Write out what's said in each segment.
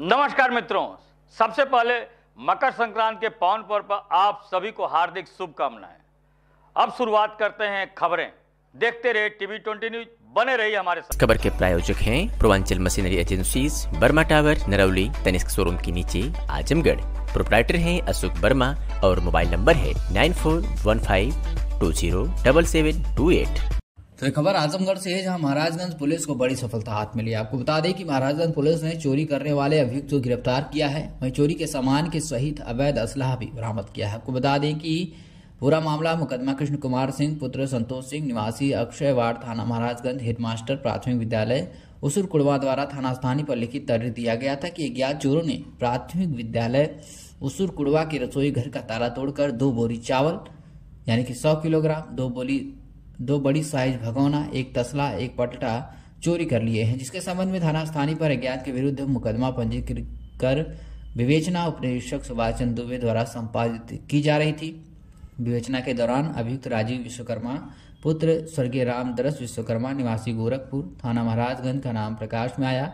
नमस्कार मित्रों सबसे पहले मकर संक्रांति के पावन पर्व पर आप सभी को हार्दिक शुभकामनाएं अब शुरुआत करते हैं खबरें देखते रहे टीवी ट्वेंटी न्यूज बने रही हमारे साथ खबर के प्रायोजक हैं Purvanchal machinery agency Barma tower Narauli Tanishq showroom के नीचे आजमगढ़ प्रोप्राइटर हैं अशोक वर्मा और मोबाइल नंबर है nine four one five two zero double seven two eight तो खबर आजमगढ़ से है जहां महाराजगंज पुलिस को बड़ी सफलता हाथ मिली आपको बता दें कि महाराजगंज पुलिस ने चोरी करने वाले अभियुक्त को गिरफ्तार किया है वहीं चोरी के सामान के सहित अवैध असलाह भी बरामद किया है आपको बता दें कि पूरा मामला मुकदमा कृष्ण कुमार सिंह पुत्र संतोष सिंह निवासी अक्षय वार्ड थाना महाराजगंज हेडमास्टर प्राथमिक विद्यालय उसूर कुड़वा द्वारा थाना स्थानीय पर लिखित दर्ज दिया गया था कि अज्ञात चोरों ने प्राथमिक विद्यालय उसूर कुड़वा के रसोई घर का ताला तोड़कर दो बोरी चावल यानी कि सौ किलोग्राम दो बोली दो बड़ी साइज भगौना एक तसला एक पटटा चोरी कर लिए हैं जिसके संबंध में थाना स्थानीय पर अज्ञात के विरुद्ध मुकदमा पंजीकृत कर विवेचना उपनिरीक्षक सुभाष चंद दुबे द्वारा संपादित की जा रही थी विवेचना के दौरान अभियुक्त राजीव विश्वकर्मा पुत्र स्वर्गीय रामदरस विश्वकर्मा निवासी गोरखपुर थाना महाराजगंज का नाम प्रकाश में आया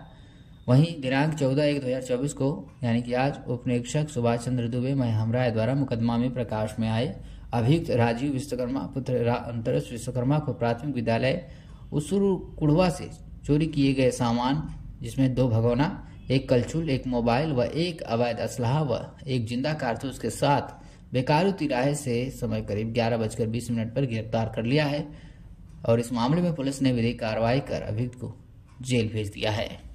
वहीं दिनांक 14 एक 2024 को यानी कि आज उपनिरीक्षक सुभाष चंद्र दुबे महमराय द्वारा मुकदमा में प्रकाश में आए अभियुक्त राजीव विश्वकर्मा पुत्र अंतरस विश्वकर्मा को प्राथमिक विद्यालय उसुरु कुड़वा से चोरी किए गए सामान जिसमें दो भगोना एक कलछुल एक मोबाइल व एक अवैध असलाह व एक जिंदा कारतूस के साथ बेकारू तिराहे से समय करीब ग्यारह बजकर बीस मिनट पर गिरफ्तार कर लिया है और इस मामले में पुलिस ने विधिक कार्रवाई कर अभियुक्त को जेल भेज दिया है